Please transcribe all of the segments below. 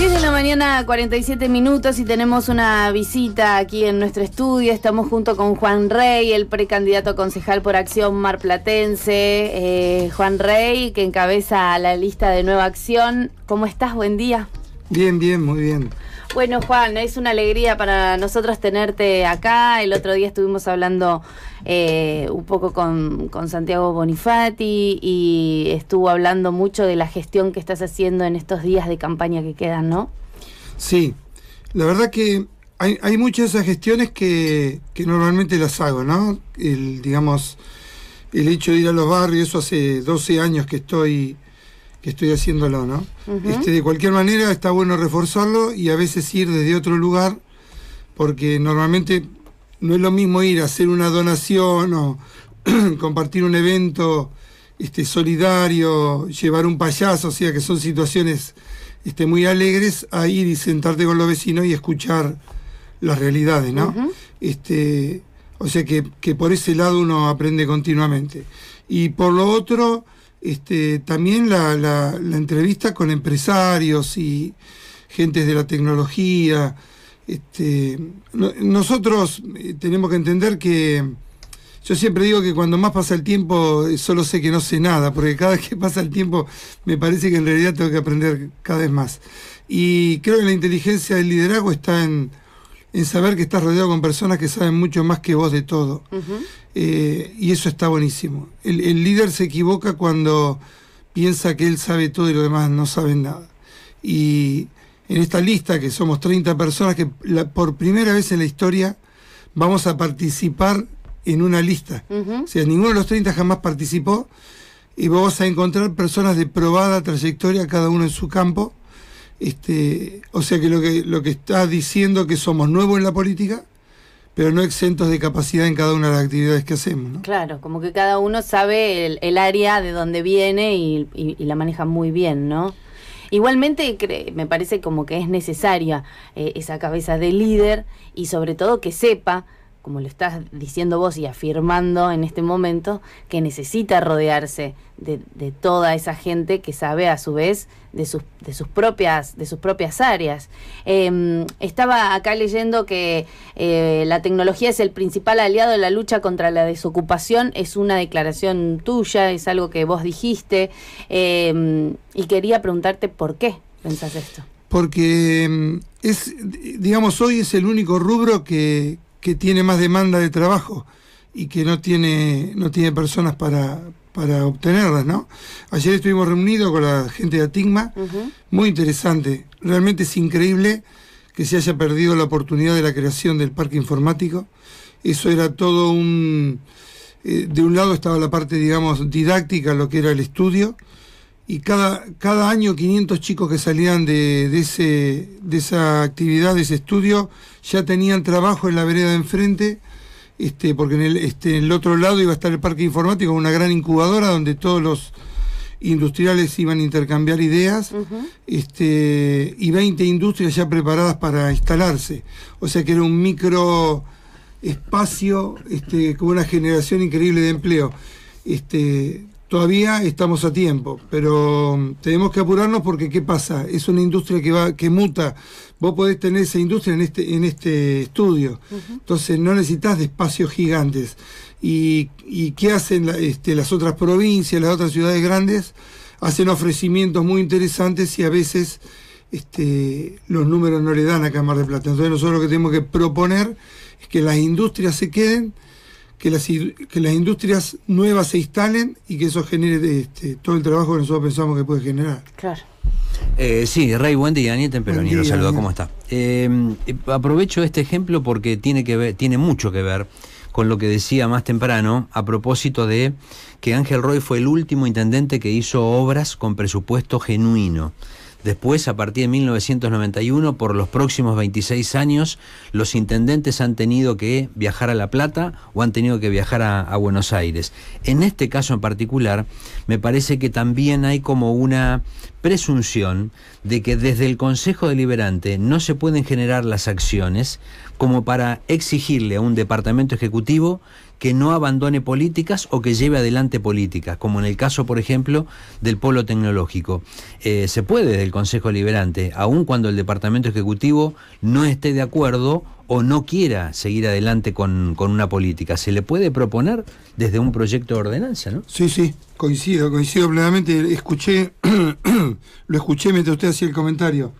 10 de la mañana, 47 minutos y tenemos una visita aquí en nuestro estudio. Estamos junto con Juan Rey, el precandidato concejal por Acción Marplatense. Eh, Juan Rey, que encabeza la lista de Nueva Acción. ¿Cómo estás? Buen día. Bien, bien, muy bien. Bueno, Juan, es una alegría para nosotros tenerte acá. El otro día estuvimos hablando eh, un poco con, Santiago Bonifati y estuvo hablando mucho de la gestión que estás haciendo en estos días de campaña que quedan, ¿no? Sí, la verdad que hay, muchas de esas gestiones que, normalmente las hago, ¿no? El, digamos, el hecho de ir a los barrios, eso hace 12 años que estoy que estoy haciéndolo, ¿no? este, de cualquier manera está bueno reforzarlo y a veces ir desde otro lugar, porque normalmente no es lo mismo ir a hacer una donación o compartir un evento este, solidario, llevar un payaso, o sea que son situaciones este, muy alegres, a ir y sentarte con los vecinos y escuchar las realidades, ¿no? este, o sea que, que por ese lado uno aprende continuamente. Y por lo otro, este, también la, la, entrevista con empresarios y gentes de la tecnología. Este, nosotros eh, tenemos que entender que yo siempre digo que cuando más pasa el tiempo eh, solo sé que no sé nada, porque cada vez que pasa el tiempo me parece que en realidad tengo que aprender cada vez más. Y creo que la inteligencia del liderazgo está en, saber que estás rodeado con personas que saben mucho más que vos de todo. Eh, y eso está buenísimo. El, líder se equivoca cuando piensa que él sabe todo y los demás no saben nada. Y en esta lista, que somos 30 personas, que por primera vez en la historia vamos a participar en una lista. O sea, ninguno de los 30 jamás participó y vamos a encontrar personas de probada trayectoria, cada uno en su campo. Este, o sea que lo que lo que está diciendo que somos nuevos en la política, pero no exentos de capacidad en cada una de las actividades que hacemos. ¿no? Claro, como que cada uno sabe el, área de donde viene y, la maneja muy bien, ¿no? Igualmente me parece como que es necesaria eh, esa cabeza de líder y sobre todo que sepa como lo estás diciendo vos y afirmando en este momento, que necesita rodearse de, toda esa gente que sabe a su vez de sus, de sus, propias, de sus propias áreas. Em, estaba acá leyendo que eh, la tecnología es el principal aliado de la lucha contra la desocupación, es una declaración tuya, es algo que vos dijiste, em, y quería preguntarte por qué pensás esto. Porque em, es, digamos, hoy es el único rubro que, que tiene más demanda de trabajo y que no tiene, no tiene personas para, para obtenerlas, ¿no? Ayer estuvimos reunidos con la gente de Atigma, muy interesante. Realmente es increíble que se haya perdido la oportunidad de la creación del parque informático. Eso era todo un... Eh, de un lado estaba la parte, digamos, didáctica, lo que era el estudio, y cada, cada año 500 chicos que salían de, ese, de esa actividad, de ese estudio, ya tenían trabajo en la vereda de enfrente, este, porque en el, este, el otro lado iba a estar el parque informático, una gran incubadora donde todos los industriales iban a intercambiar ideas este, y 20 industrias ya preparadas para instalarse. O sea que era un micro espacio este, con una generación increíble de empleo. Este, todavía estamos a tiempo, pero mm, tenemos que apurarnos porque ¿qué pasa? Es una industria que va, que muta. Vos podés tener esa industria en este, en este estudio. Entonces no necesitas de espacios gigantes. ¿Y, qué hacen este, las otras provincias, las otras ciudades grandes? Hacen ofrecimientos muy interesantes y a veces este, los números no le dan a camar de Plata. Entonces nosotros lo que tenemos que proponer es que las industrias se queden que las, industrias nuevas se instalen y que eso genere este, todo el trabajo que nosotros pensamos que puede generar. Claro. Eh, sí, Rey, Wendy y Daniel Temperoni, los saluda, ¿cómo está? Em, eh, aprovecho este ejemplo porque tiene, que tiene mucho que ver con lo que decía más temprano a propósito de que Ángel Roy fue el último intendente que hizo obras con presupuesto genuino. Después, a partir de 1991, por los próximos 26 años, los intendentes han tenido que viajar a La Plata o han tenido que viajar a, Buenos Aires. En este caso en particular, me parece que también hay como una presunción de que desde el Consejo Deliberante no se pueden generar las acciones como para exigirle a un departamento ejecutivo que no abandone políticas o que lleve adelante políticas, como en el caso, por ejemplo, del polo tecnológico. Eh, se puede desde el Consejo Deliberante, aun cuando el departamento ejecutivo no esté de acuerdo o no quiera seguir adelante con, una política. Se le puede proponer desde un proyecto de ordenanza, ¿no? Sí, sí, coincido, coincido plenamente. Escuché, lo escuché mientras usted hacía el comentario.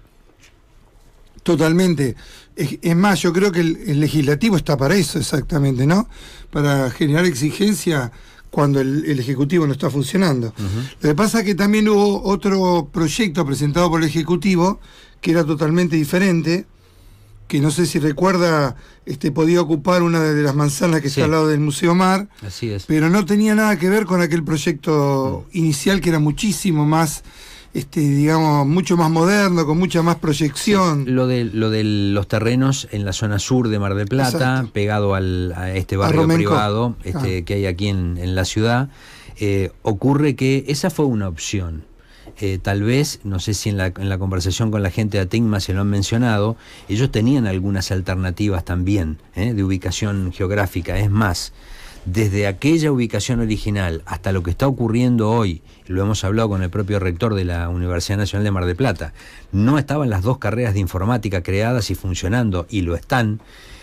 Totalmente. Es, más, yo creo que el, legislativo está para eso exactamente, ¿no? Para generar exigencia cuando el, Ejecutivo no está funcionando. Lo que pasa es que también hubo otro proyecto presentado por el Ejecutivo que era totalmente diferente, que no sé si recuerda, este, podía ocupar una de las manzanas que se está al lado del Museo Mar. Así es. Pero no tenía nada que ver con aquel proyecto inicial que era muchísimo más, este, digamos, mucho más moderno, con mucha más proyección. Lo, de, lo de los terrenos en la zona sur de Mar del Plata, pegado al, a este barrio privado este, ah. que hay aquí en, la ciudad, eh, ocurre que esa fue una opción eh, tal vez, no sé si en la, conversación con la gente de Atigma se lo han mencionado, ellos tenían algunas alternativas también ¿eh? de ubicación geográfica. Es más, desde aquella ubicación original hasta lo que está ocurriendo hoy, lo hemos hablado con el propio rector de la Universidad Nacional de Mar de Plata, no estaban las dos carreras de informática creadas y funcionando, y lo están,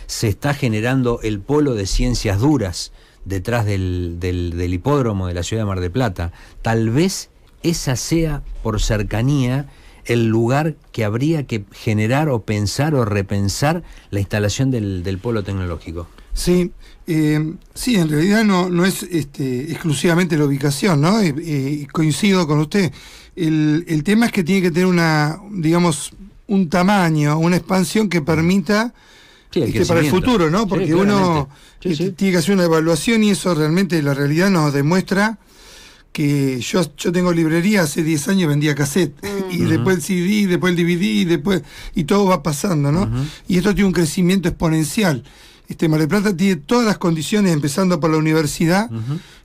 se está generando el polo de ciencias duras detrás del, del hipódromo de la ciudad de Mar de Plata. Tal vez esa sea por cercanía el lugar que habría que generar o pensar o repensar la instalación del, del polo tecnológico. Sí, eh, sí, en realidad no, no es este, exclusivamente la ubicación, ¿no? Eh, eh, coincido con usted. El, tema es que tiene que tener una, digamos, un tamaño, una expansión que permita este, para el futuro, ¿no? Porque uno este, tiene que hacer una evaluación y eso realmente la realidad nos demuestra que yo, yo tengo librería hace 10 años vendía cassette mm. y después el CD, después el DVD y después y todo va pasando, ¿no? Y esto tiene un crecimiento exponencial. Este Mar del Plata tiene todas las condiciones empezando por la universidad,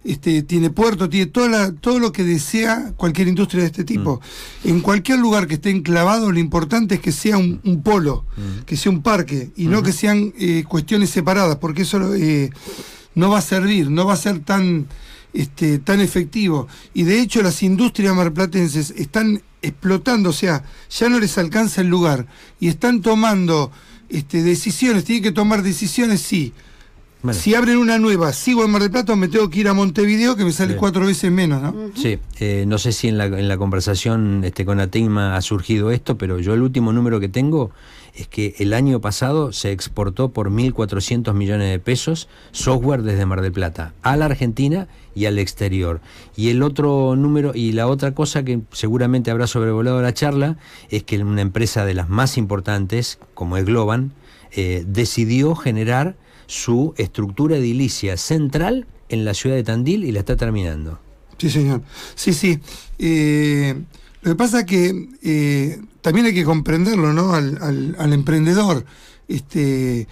este tiene puerto, tiene toda todo lo que desea cualquier industria de este tipo. Mm. En cualquier lugar que esté enclavado lo importante es que sea un, polo, mm. que sea un parque y no que sean eh, cuestiones separadas, porque eso eh, no va a servir, no va a ser tan este, tan efectivo. Y de hecho las industrias marplatenses están explotando, o sea, ya no les alcanza el lugar y están tomando este, decisiones, tienen que tomar decisiones, sí si abren una nueva, sigo en Mar del Plata, me tengo que ir a Montevideo, que me sale cuatro veces menos, ¿no? Sí, eh, no sé si en la, conversación este, con Atigma ha surgido esto, pero yo el último número que tengo es que el año pasado se exportó por 1.400 millones de pesos software desde Mar del Plata a la Argentina y al exterior. Y el otro número y la otra cosa que seguramente habrá sobrevolado la charla es que una empresa de las más importantes, como es Globan, eh, decidió generar su estructura edilicia central en la ciudad de Tandil y la está terminando. Sí, señor. Sí, sí. Eh, lo que pasa es que eh, también hay que comprenderlo, ¿no? Al, emprendedor. Este,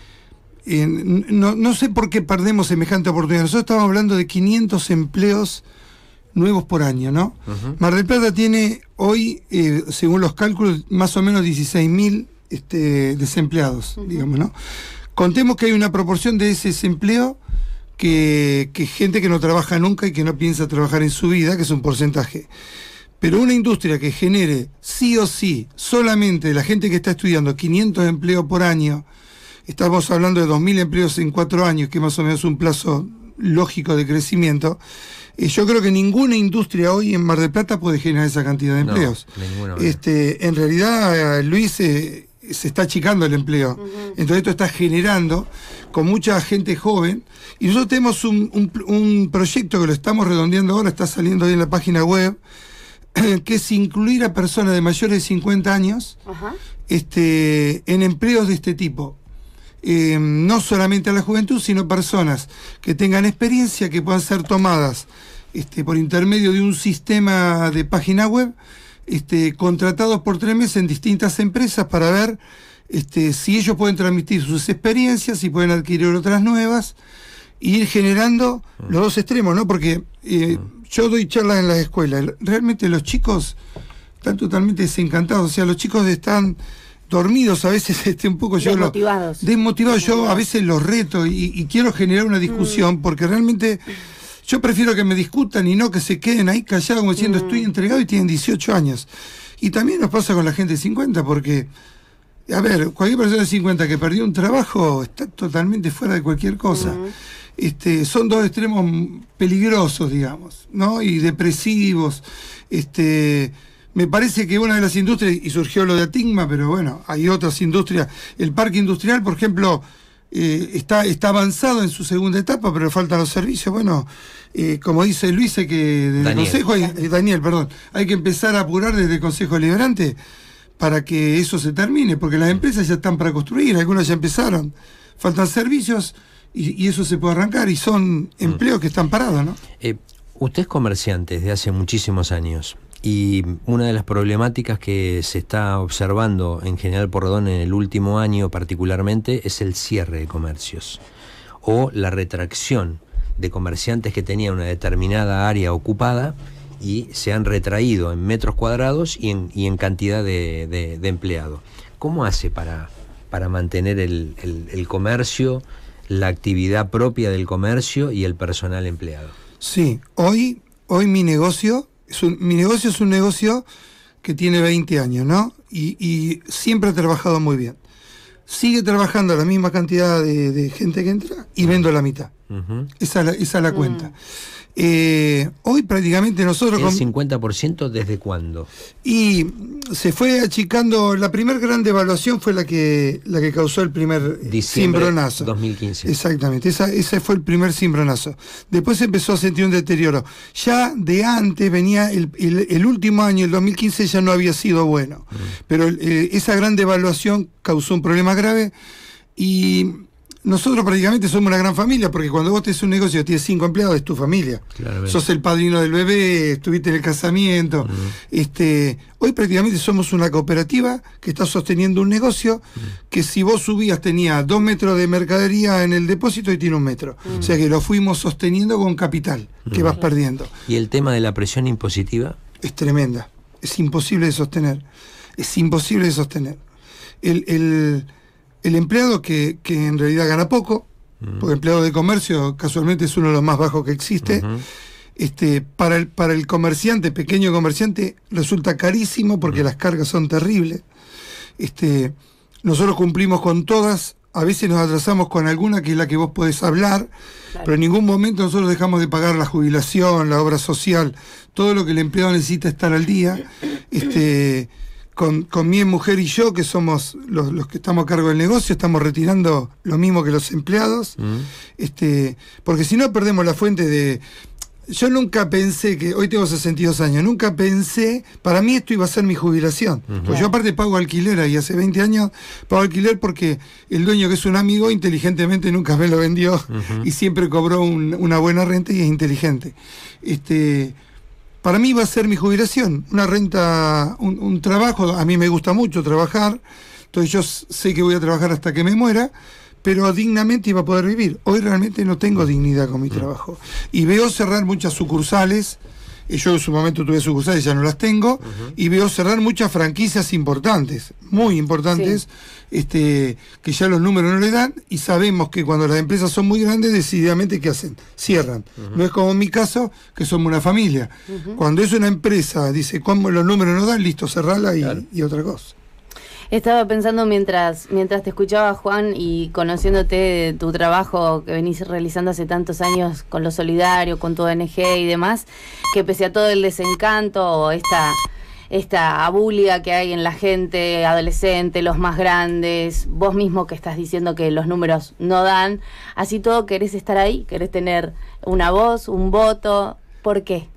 eh, no, sé por qué perdemos semejante oportunidad. Nosotros estamos hablando de 500 empleos nuevos por año, ¿no? Mar del Plata tiene hoy, según los cálculos, más o menos 16.000 este, desempleados, digamos, ¿no? Contemos que hay una proporción de ese desempleo que, gente que no trabaja nunca y que no piensa trabajar en su vida, que es un porcentaje. Pero una industria que genere sí o sí solamente la gente que está estudiando 500 empleos por año, estamos hablando de 2.000 empleos en cuatro años, que más o menos es un plazo lógico de crecimiento, y eh, yo creo que ninguna industria hoy en Mar del Plata puede generar esa cantidad de empleos. este, en realidad, eh, Luis, eh, se está achicando el empleo. Entonces esto está generando con mucha gente joven. Y nosotros tenemos un, proyecto que lo estamos redondeando ahora, está saliendo ahí en la página web, que es incluir a personas de mayores de 50 años este, en empleos de este tipo. Em, no solamente a la juventud, sino personas que tengan experiencia, que puedan ser tomadas este, por intermedio de un sistema de página web este, contratados por tres meses en distintas empresas para ver este, si ellos pueden transmitir sus experiencias, si pueden adquirir otras nuevas, y e ir generando los dos extremos, ¿no? Porque eh, yo doy charlas en las escuelas, realmente los chicos están totalmente desencantados, o sea, los chicos están dormidos a veces este, un poco yo desmotivados. desmotivados, yo a veces los reto y, quiero generar una discusión mm. porque realmente yo prefiero que me discutan y no que se queden ahí callados como diciendo estoy mm. entregado y tienen 18 años. Y también nos pasa con la gente de 50 porque, a ver, cualquier persona de 50 que perdió un trabajo está totalmente fuera de cualquier cosa. Mm. Este, son dos extremos peligrosos, digamos, ¿no? Y depresivos. Este, me parece que una de las industrias, y surgió lo de Atigma, pero bueno, hay otras industrias. El parque industrial, por ejemplo, eh, está, está avanzado en su segunda etapa, pero faltan los servicios. Bueno, eh, como dice Luis, que desde Consejo, hay, eh, Daniel, perdón, hay que empezar a apurar desde el Consejo Liberante para que eso se termine, porque las empresas ya están para construir, algunas ya empezaron. Faltan servicios y, y eso se puede arrancar y son mm. empleos que están parados, ¿no? usted es comerciante desde hace muchísimos años. Y una de las problemáticas que se está observando en General por redón en el último año particularmente es el cierre de comercios o la retracción de comerciantes que tenían una determinada área ocupada y se han retraído en metros cuadrados y en, y en cantidad de, de, empleados. ¿Cómo hace para, para mantener el, el comercio, la actividad propia del comercio y el personal empleado? Sí, hoy, hoy mi negocio mi negocio es un negocio que tiene 20 años, ¿no? Y, siempre ha trabajado muy bien. Sigue trabajando la misma cantidad de gente que entra y vendo la mitad esa, es la, cuenta. Eh, hoy prácticamente nosotros... ¿El 50% desde cuándo? Y se fue achicando, la primera gran devaluación fue la que, la que causó el primer eh, Diciembre cimbronazo. 2015. Exactamente, ese fue el primer cimbronazo. Después empezó a sentir un deterioro. Ya de antes venía el, último año, el 2015 ya no había sido bueno, mm. pero eh, esa gran devaluación causó un problema grave y nosotros prácticamente somos una gran familia, porque cuando vos tenés un negocio, tienes cinco empleados, es tu familia. Sos el padrino del bebé, estuviste en el casamiento. este, hoy prácticamente somos una cooperativa que está sosteniendo un negocio que si vos subías tenía dos metros de mercadería en el depósito y tiene un metro. O sea que lo fuimos sosteniendo con capital que vas perdiendo. ¿Y el tema de la presión impositiva? Es tremenda. Es imposible de sostener. Es imposible de sostener. el, el el empleado que, en realidad gana poco, porque empleado de comercio casualmente es uno de los más bajos que existe. Este, para, el, para el comerciante, pequeño comerciante, resulta carísimo porque las cargas son terribles. Este, nosotros cumplimos con todas, a veces nos atrasamos con alguna que es la que vos podés hablar, pero en ningún momento nosotros dejamos de pagar la jubilación, la obra social, todo lo que el empleado necesita estar al día. Este, con, con, mi mujer y yo, que somos los, que estamos a cargo del negocio, estamos retirando lo mismo que los empleados, mm. este, porque si no perdemos la fuente de... Yo nunca pensé que, hoy tengo 62 años, nunca pensé, para mí esto iba a ser mi jubilación. yo aparte pago alquiler ahí hace 20 años, pago alquiler porque el dueño que es un amigo inteligentemente nunca me lo vendió y siempre cobró una buena renta y es inteligente. Este, para mí va a ser mi jubilación, una renta, un, trabajo, a mí me gusta mucho trabajar, entonces yo sé que voy a trabajar hasta que me muera, pero dignamente iba a poder vivir. Hoy realmente no tengo dignidad con mi mm. trabajo. Y veo cerrar muchas sucursales y yo en su momento tuve sucursales, ya no las tengo, y veo cerrar muchas franquicias importantes, muy importantes, este, que ya los números no le dan, y sabemos que cuando las empresas son muy grandes, decididamente, ¿qué hacen? Cierran. No es como en mi caso, que somos una familia. Cuando es una empresa, dice, ¿cómo los números no dan? Listo, cerrala y otra cosa. Estaba pensando mientras, mientras te escuchaba, Juan, y conociéndote de tu trabajo que venís realizando hace tantos años con lo solidario, con tu ONG y demás, que pese a todo el desencanto o esta esta abulia que hay en la gente, adolescente, los más grandes, vos mismo que estás diciendo que los números no dan, así todo querés estar ahí, querés tener una voz, un voto, ¿por qué?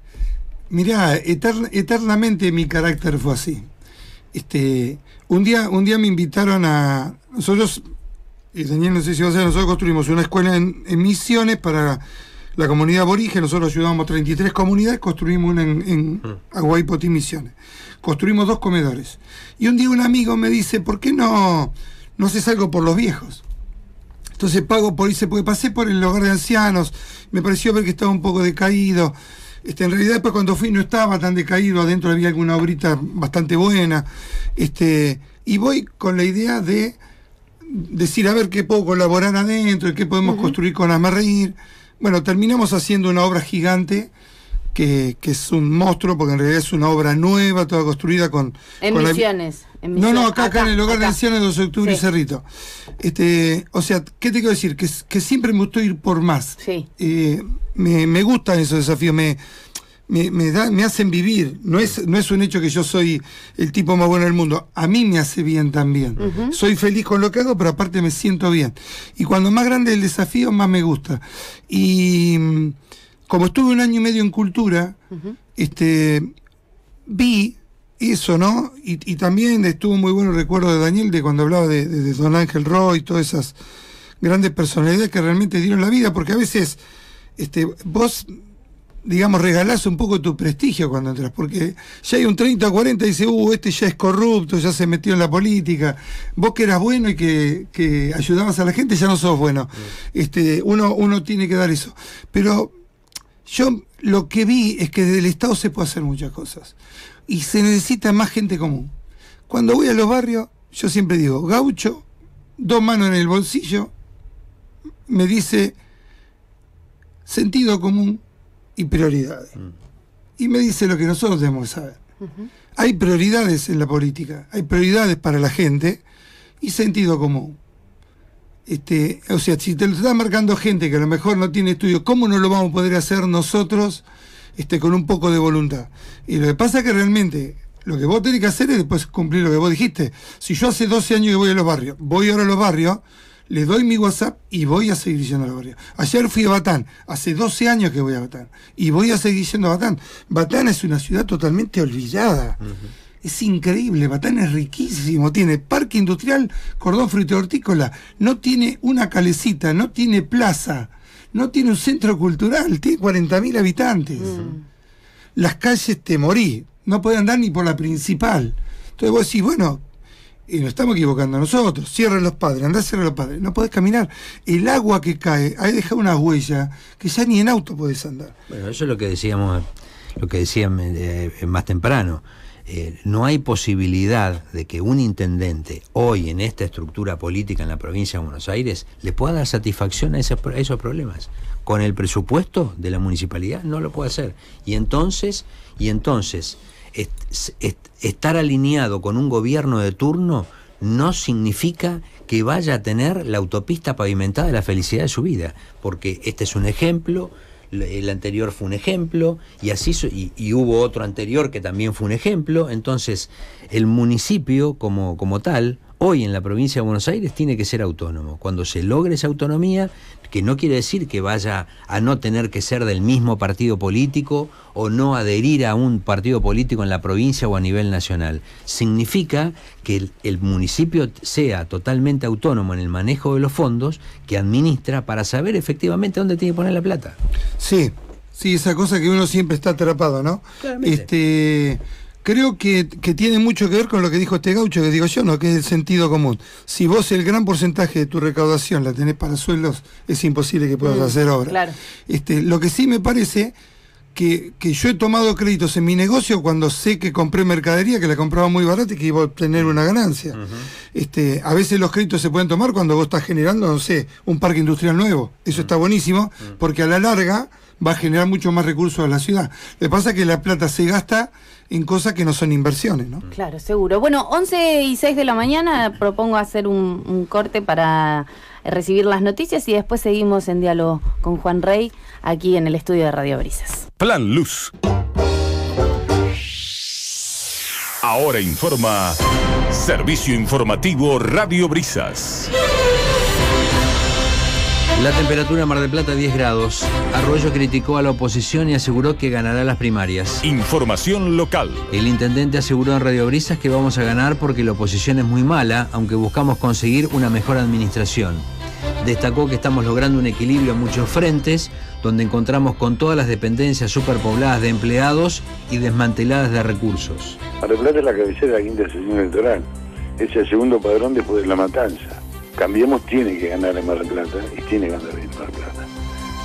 Mirá, eternamente mi carácter fue así. Este, un día, un día me invitaron a. Nosotros, y Daniel, no sé si va a ser, nosotros construimos una escuela en, Misiones para la comunidad aborigen. Nosotros ayudamos a 33 comunidades, construimos una en, en mm. Aguaipotí Misiones. Construimos dos comedores. Y un día un amigo me dice: ¿Por qué no, no haces algo por los viejos? Entonces pago por irse, porque pasé por el hogar de ancianos, me pareció ver que estaba un poco decaído. Este, en realidad, después cuando fui no estaba tan decaído, adentro había alguna obrita bastante buena. Este, y voy con la idea de decir, a ver qué puedo colaborar adentro, qué podemos construir con Amarreir. Bueno, terminamos haciendo una obra gigante que, es un monstruo, porque en realidad es una obra nueva, toda construida con... En Misiones. No, no, acá, en el hogar de ancianos de 12 de octubre y Cerrito. Este, o sea, ¿qué te quiero decir? Que, siempre me gustó ir por más. Sí. Eh, me, me, gustan esos desafíos, me, me, hacen vivir. No es, no es un hecho que yo soy el tipo más bueno del mundo. A mí me hace bien también. Soy feliz con lo que hago, pero aparte me siento bien. Y cuando más grande el desafío, más me gusta. Y como estuve un año y medio en cultura, este, vi eso, ¿no? Y, también estuvo muy bueno el recuerdo de Daniel de cuando hablaba de, Don Ángel Roy, y todas esas grandes personalidades que realmente dieron la vida, porque a veces este, vos, digamos, regalás un poco tu prestigio cuando entras, porque ya hay un 30 o 40 y dice, uh, este ya es corrupto, ya se metió en la política, vos que eras bueno y que, ayudabas a la gente, ya no sos bueno. Este, uno, uno tiene que dar eso. Pero yo lo que vi es que desde el Estado se puede hacer muchas cosas. Y se necesita más gente común. Cuando voy a los barrios, yo siempre digo, gaucho, dos manos en el bolsillo, me dice sentido común y prioridades. Mm. Y me dice lo que nosotros debemos saber. Hay prioridades en la política, hay prioridades para la gente y sentido común. Este, o sea, si te lo está marcando gente que a lo mejor no tiene estudios, ¿cómo no lo vamos a poder hacer nosotros este, con un poco de voluntad? Y lo que pasa es que realmente lo que vos tenés que hacer es después cumplir lo que vos dijiste. Si yo hace 12 años que voy a los barrios, voy ahora a los barrios, le doy mi WhatsApp y voy a seguir diciendo a los barrios. Ayer fui a Batán, hace 12 años que voy a Batán, y voy a seguir yendo a Batán. Batán es una ciudad totalmente olvidada es increíble, Batán es riquísimo, tiene parque industrial, cordón fruto hortícola, no tiene una calecita, no tiene plaza, no tiene un centro cultural, tiene 40.000 habitantes. Mm. Las calles te morí, no podés andar ni por la principal. Entonces vos decís, bueno, y nos estamos equivocando nosotros, cierren los padres, andá a los padres, no podés caminar. El agua que cae, ahí deja una huella que ya ni en auto podés andar. Bueno, eso es lo que decíamos, lo que eh, más temprano eh, no hay posibilidad de que un intendente hoy en esta estructura política en la provincia de Buenos Aires le pueda dar satisfacción a, esos problemas. Con el presupuesto de la municipalidad no lo puede hacer. Y entonces, y entonces estar alineado con un gobierno de turno no significa que vaya a tener la autopista pavimentada de la felicidad de su vida, porque este es un ejemplo el anterior fue un ejemplo, y así y, hubo otro anterior que también fue un ejemplo. Entonces, el municipio como, como tal, hoy en la provincia de Buenos Aires tiene que ser autónomo. Cuando se logre esa autonomía, que no quiere decir que vaya a no tener que ser del mismo partido político o no adherir a un partido político en la provincia o a nivel nacional. Significa que el, municipio sea totalmente autónomo en el manejo de los fondos que administra para saber efectivamente dónde tiene que poner la plata. Sí, sí, esa cosa que uno siempre está atrapado, ¿no? Este, creo que, que, tiene mucho que ver con lo que dijo este gaucho, que digo yo, ¿no? Que es el sentido común. Si vos el gran porcentaje de tu recaudación la tenés para suelos, es imposible que puedas mm, hacer obra. Este, lo que sí me parece que, que, yo he tomado créditos en mi negocio cuando sé que compré mercadería que la compraba muy barata y que iba a obtener una ganancia. este, a veces los créditos se pueden tomar cuando vos estás generando, no sé, un parque industrial nuevo. Eso está buenísimo, porque a la larga va a generar mucho más recursos a la ciudad. Lo que pasa es que la plata se gasta en cosas que no son inversiones, ¿no? Claro, seguro. Bueno, 11 y 6 de la mañana propongo hacer un, corte para eh, recibir las noticias y después seguimos en diálogo con Juan Rey aquí en el estudio de Radio Brisas. Plan Luz. Ahora informa Servicio Informativo Radio Brisas. La temperatura Mar del Plata 10 grados. Arroyo criticó a la oposición y aseguró que ganará las primarias. Información local. El intendente aseguró en Radio Brisas que vamos a ganar porque la oposición es muy mala, aunque buscamos conseguir una mejor administración. Destacó que estamos logrando un equilibrio en muchos frentes, donde encontramos con todas las dependencias superpobladas de empleados y desmanteladas de recursos. Mar del Plata es la cabecera de quinta sesión electoral. Es el segundo padrón después de la matanza Cambiemos tiene que ganar en Mar Plata y tiene que ganar en Mar Plata.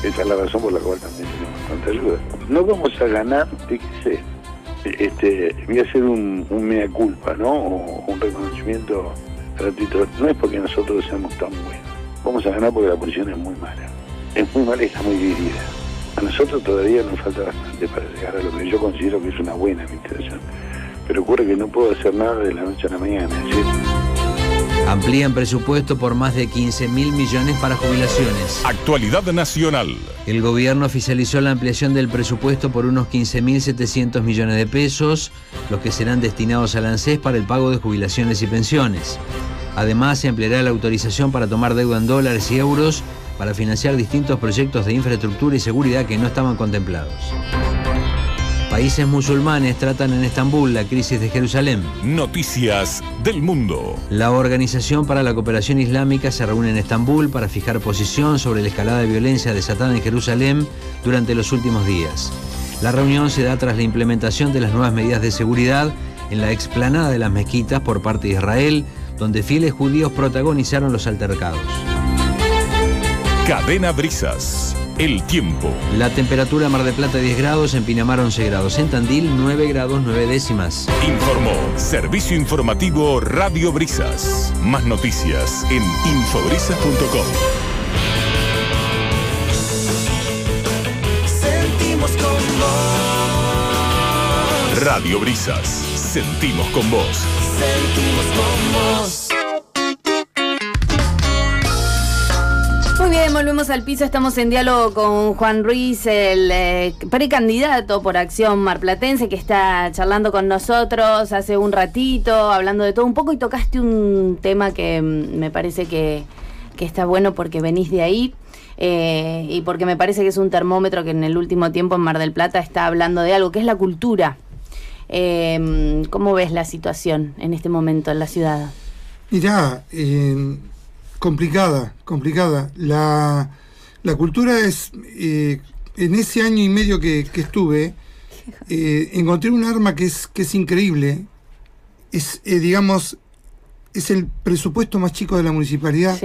Esa es la razón por la cual también tenemos tanta ayuda. No vamos a ganar, fíjese, Este, voy a hacer un, mea culpa, ¿no? O un reconocimiento gratuito. No es porque nosotros seamos tan buenos. Vamos a ganar porque la posición es muy mala. Es muy mala y está muy dividida. A nosotros todavía nos falta bastante para llegar a lo que yo considero que es una buena administración. Pero ocurre que no puedo hacer nada de la noche a la mañana. ¿sí? Amplían presupuesto por más de 15 mil millones para jubilaciones. Actualidad nacional. El gobierno oficializó la ampliación del presupuesto por unos 15.700 millones de pesos, los que serán destinados al ANSES para el pago de jubilaciones y pensiones. Además, se ampliará la autorización para tomar deuda en dólares y euros para financiar distintos proyectos de infraestructura y seguridad que no estaban contemplados. Países musulmanes tratan en Estambul la crisis de Jerusalén. Noticias del mundo. La Organización para la Cooperación Islámica se reúne en Estambul para fijar posición sobre la escalada de violencia desatada en Jerusalén durante los últimos días. La reunión se da tras la implementación de las nuevas medidas de seguridad en la explanada de las mezquitas por parte de Israel, donde fieles judíos protagonizaron los altercados. Cadena Brisas el tiempo. La temperatura Mar de Plata 10 grados, en Pinamar 11 grados, en Tandil 9 grados 9 décimas. Informó Servicio Informativo Radio Brisas. Más noticias en infobrisas.com. Radio Brisas. Sentimos con vos. Sentimos con vos. volvemos al piso, estamos en diálogo con Juan Ruiz, el eh, precandidato por Acción Marplatense, que está charlando con nosotros hace un ratito, hablando de todo un poco y tocaste un tema que mm, me parece que, está bueno porque venís de ahí. Eh, y porque me parece que es un termómetro que en el último tiempo en Mar del Plata está hablando de algo, que es la cultura. Eh, ¿Cómo ves la situación en este momento en la ciudad? Mirá, complicada, complicada. La, la cultura es, eh, en ese año y medio que, estuve, eh, encontré un arma que es, que es increíble. Es, eh, digamos, es el presupuesto más chico de la municipalidad.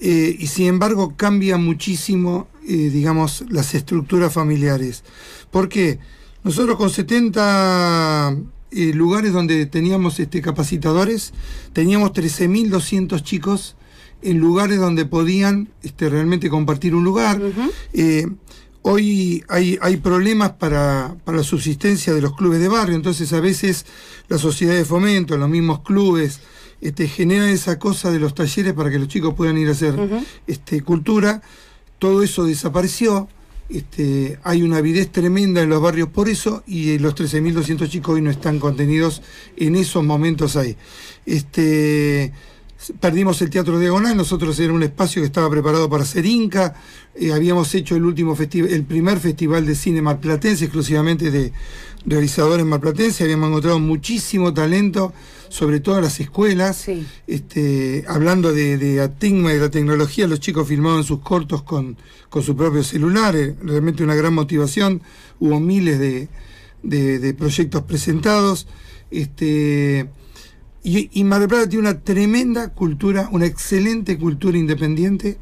y sin embargo cambia muchísimo, digamos, las estructuras familiares. Porque nosotros con 70 lugares donde teníamos este, capacitadores, teníamos 13.200 chicos en lugares donde podían este, realmente compartir un lugar. Eh, hoy hay, hay problemas para, la subsistencia de los clubes de barrio, entonces a veces la sociedad de fomento, los mismos clubes, este, generan esa cosa de los talleres para que los chicos puedan ir a hacer este, cultura. Todo eso desapareció. Este, hay una avidez tremenda en los barrios por eso y eh, los 13.200 chicos hoy no están contenidos en esos momentos ahí. Este, perdimos el Teatro Diagonal, nosotros era un espacio que estaba preparado para ser Inca, eh, habíamos hecho el último el primer festival de cine marplatense, exclusivamente de realizadores marplatenses, habíamos encontrado muchísimo talento, sobre todo en las escuelas, este, hablando de, de Atigma y de la tecnología, los chicos filmaban sus cortos con, con sus propios celulares, eh, realmente una gran motivación, hubo miles de, proyectos presentados, este, y, Mar del Plata tiene una tremenda cultura, una excelente cultura independiente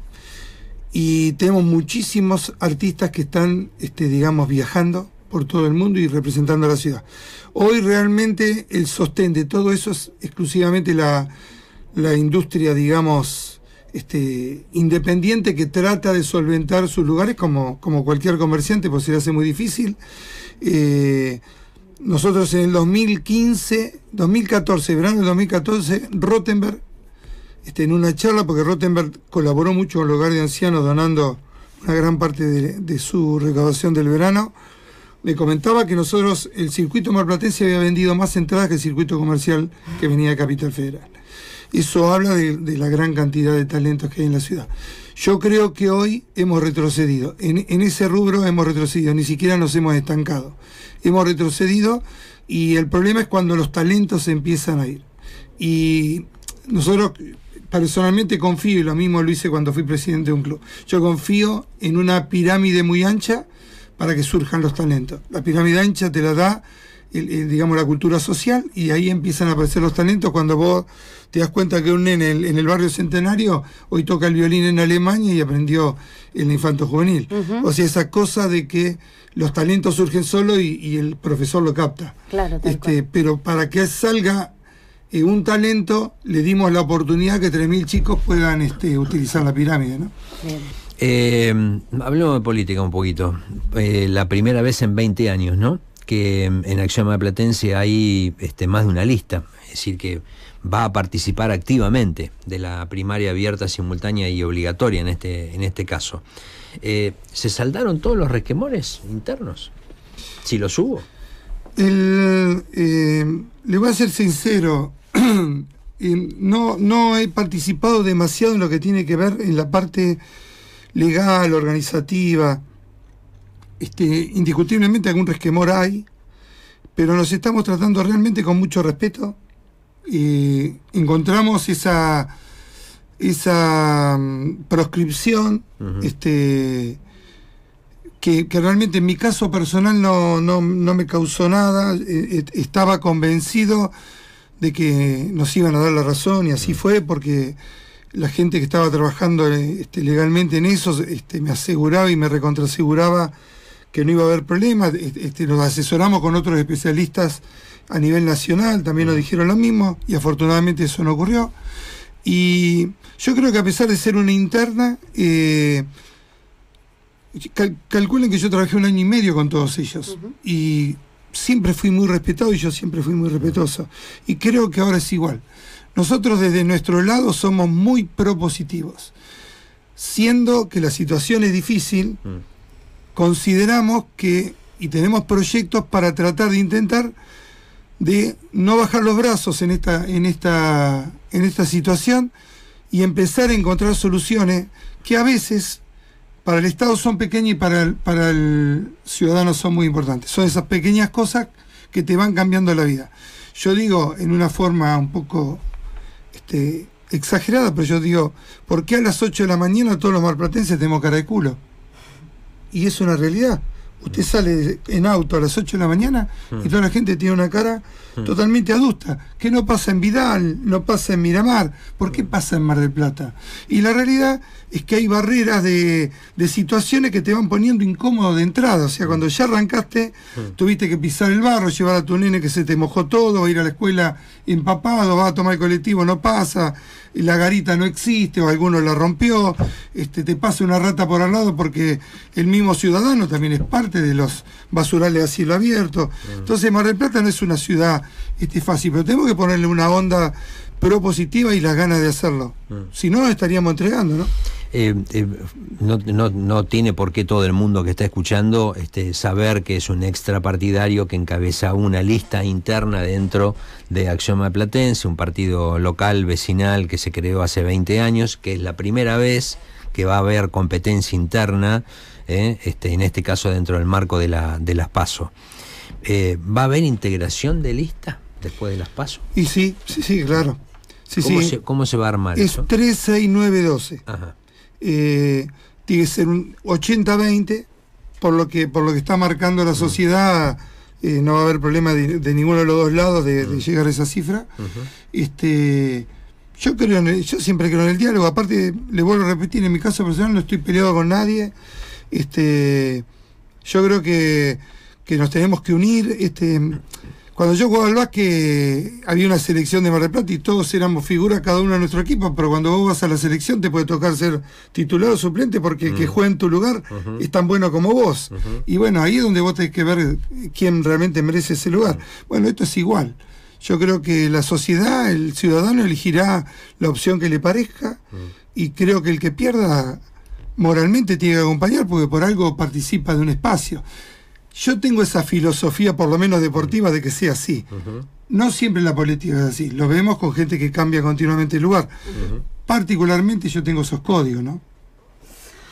y tenemos muchísimos artistas que están, este, digamos, viajando por todo el mundo y representando a la ciudad. Hoy realmente el sostén de todo eso es exclusivamente la, industria, digamos, este, independiente que trata de solventar sus lugares como, como cualquier comerciante, pues se le hace muy difícil. Eh, nosotros en el 2015, 2014, verano del 2014, Rottenberg, este, en una charla, porque Rottenberg colaboró mucho con el hogar de ancianos donando una gran parte de, su recaudación del verano, me comentaba que nosotros, el circuito marplatense había vendido más entradas que el circuito comercial que venía de Capital Federal. Eso habla de, la gran cantidad de talentos que hay en la ciudad. Yo creo que hoy hemos retrocedido. En, en ese rubro hemos retrocedido, ni siquiera nos hemos estancado. Hemos retrocedido y el problema es cuando los talentos empiezan a ir. Y nosotros personalmente confío, y lo mismo lo hice cuando fui presidente de un club, yo confío en una pirámide muy ancha para que surjan los talentos. La pirámide ancha te la da digamos, la cultura social y ahí empiezan a aparecer los talentos. Cuando vos te das cuenta que un nene en el, barrio centenario hoy toca el violín en Alemania y aprendió el infanto juvenil. O sea, esa cosa de que los talentos surgen solo y, el profesor lo capta. este, Pero para que salga eh, un talento, le dimos la oportunidad que 3.000 chicos puedan este, utilizar la pirámide. ¿no? Eh, hablemos de política un poquito. Eh, la primera vez en 20 años, ¿no? que en Acción de Platense hay este, más de una lista, es decir, que va a participar activamente de la primaria abierta, simultánea y obligatoria en este, en este caso. Eh, ¿Se saldaron todos los resquemores internos? Si los hubo. Eh, le voy a ser sincero, no, no he participado demasiado en lo que tiene que ver en la parte legal, organizativa. Este, indiscutiblemente algún resquemor hay, pero nos estamos tratando realmente con mucho respeto y encontramos esa, esa mm, proscripción este, que, realmente en mi caso personal no, me causó nada, e, e, estaba convencido de que nos iban a dar la razón y así fue porque la gente que estaba trabajando eh, este, legalmente en eso este, me aseguraba y me recontraseguraba que no iba a haber problemas. Este, nos asesoramos con otros especialistas a nivel nacional, también nos dijeron lo mismo y afortunadamente eso no ocurrió. Y yo creo que a pesar de ser una interna, eh, calculen que yo trabajé un año y medio con todos ellos y siempre fui muy respetado y yo siempre fui muy respetuoso. Y creo que ahora es igual. Nosotros desde nuestro lado somos muy propositivos, siendo que la situación es difícil. Mm consideramos que, y tenemos proyectos para tratar de intentar de no bajar los brazos en esta, en esta, en esta situación y empezar a encontrar soluciones que a veces para el Estado son pequeñas y para el, para el ciudadano son muy importantes. Son esas pequeñas cosas que te van cambiando la vida. Yo digo en una forma un poco este, exagerada, pero yo digo, ¿por qué a las 8 de la mañana todos los marplatenses tenemos cara de culo? y es una realidad. Usted sale en auto a las 8 de la mañana y toda la gente tiene una cara totalmente adusta. ¿Qué no pasa en Vidal? ¿No pasa en Miramar? ¿Por qué pasa en Mar del Plata? Y la realidad es que hay barreras de, situaciones que te van poniendo incómodo de entrada. O sea, cuando ya arrancaste, tuviste que pisar el barro, llevar a tu nene que se te mojó todo, ir a la escuela empapado, va a tomar el colectivo, no pasa la garita no existe o alguno la rompió, este, te pasa una rata por al lado porque el mismo ciudadano también es parte de los basurales a cielo abierto. Mm. Entonces, Mar del Plata no es una ciudad este, fácil, pero tenemos que ponerle una onda propositiva y las ganas de hacerlo. Mm. Si no, estaríamos entregando, eh, eh, ¿no? no, tiene por qué todo el mundo que está escuchando este, saber que es un extrapartidario que encabeza una lista interna dentro de Acción Platense, un partido local, vecinal, que se creó hace 20 años, que es la primera vez que va a haber competencia interna ¿eh? Este, en este caso dentro del marco de, la, las pasos eh, ¿Va a haber integración de lista después de las pasos Y sí, sí, sí, claro. ¿Cómo, Se, va a armar eso? Es 3, 6, 9, 12. tiene que ser un 80-20, por, lo que, por lo que está marcando la sociedad. Eh, no va a haber problema de, ninguno de los dos lados de, llegar a esa cifra. Este, yo creo yo siempre creo en el diálogo. Aparte, le vuelvo a repetir, en mi caso personal no estoy peleado con nadie. Este, yo creo que, nos tenemos que unir. Este, cuando yo jugaba al básquet había una selección de Mar del Plata y todos éramos figuras, cada uno de nuestro equipo, pero cuando vos vas a la selección te puede tocar ser titular o suplente porque el que mm. juega en tu lugar es tan bueno como vos. Y bueno, ahí es donde vos tenés que ver quién realmente merece ese lugar. Mm. Bueno, esto es igual. Yo creo que la sociedad, el ciudadano elegirá la opción que le parezca mm. y creo que el que pierda moralmente tiene que acompañar porque por algo participa de un espacio. Yo tengo esa filosofía, por lo menos deportiva, de que sea así. No siempre la política es así. Lo vemos con gente que cambia continuamente el lugar. Particularmente yo tengo esos códigos, ¿no?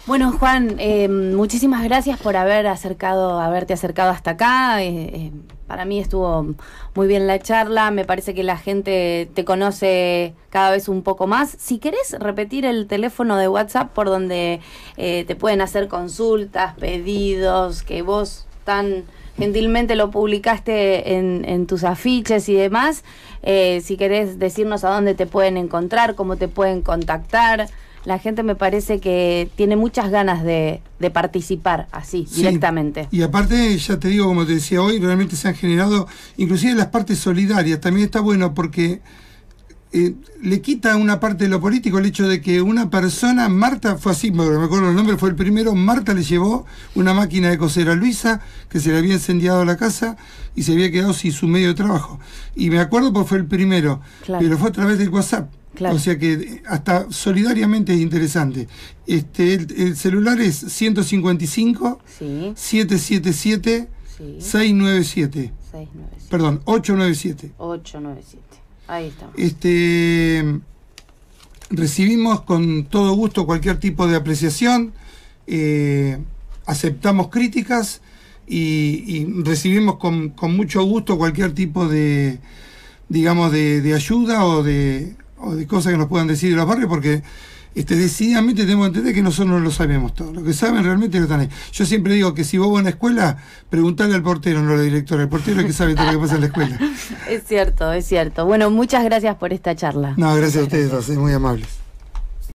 Bueno, Juan, eh, muchísimas gracias por haber acercado, haberte acercado hasta acá. Eh, eh, para mí estuvo muy bien la charla, me parece que la gente te conoce cada vez un poco más. Si querés repetir el teléfono de WhatsApp por donde eh, te pueden hacer consultas, pedidos, que vos tan gentilmente lo publicaste en, tus afiches y demás, eh, si querés decirnos a dónde te pueden encontrar, cómo te pueden contactar la gente me parece que tiene muchas ganas de, participar así, directamente. Y aparte, ya te digo, como te decía hoy, realmente se han generado, inclusive las partes solidarias, también está bueno porque... Eh, le quita una parte de lo político el hecho de que una persona, Marta, fue así, me acuerdo el nombre, fue el primero, Marta le llevó una máquina de coser a Luisa, que se le había incendiado la casa y se había quedado sin su medio de trabajo. Y me acuerdo porque fue el primero, pero fue a través del WhatsApp. O sea que eh, hasta solidariamente es interesante. Este, el, celular es 155 777 697. Perdón, 897. 897. Ahí estamos. Este, recibimos con todo gusto cualquier tipo de apreciación, eh, aceptamos críticas y, recibimos con, mucho gusto cualquier tipo de, digamos, de ayuda o de o de cosas que nos puedan decir los barrios, porque este, decididamente tenemos que entender que nosotros no lo sabemos todo. Lo que saben realmente lo están ahí. Yo siempre digo que si vos vas a una escuela, preguntale al portero, no al director. El portero es que sabe todo lo que pasa en la escuela. Es cierto, es cierto. Bueno, muchas gracias por esta charla. No, gracias, a ustedes, dos, muy amables.